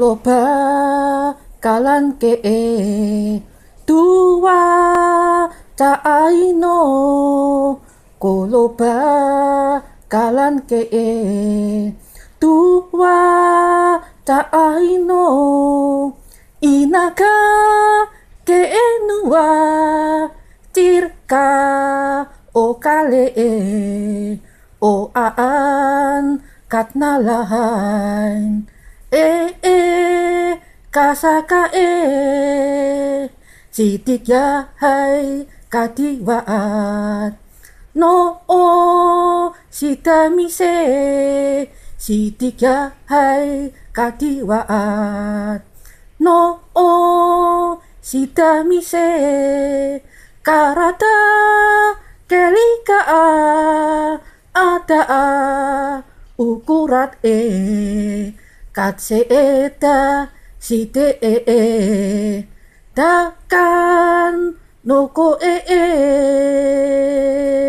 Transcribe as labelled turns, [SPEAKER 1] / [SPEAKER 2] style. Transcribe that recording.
[SPEAKER 1] loba kalan ke e tua ta aino koloba kalan ke e tua ta aino inaka ke e nua tirka o kale e o aan katnalahan e e sitik ya hai katiwaan no o mise sitik ya hai katiwaan no o mise karata kelika ada ukurat e katse eta して、え、え、たかんのこええ。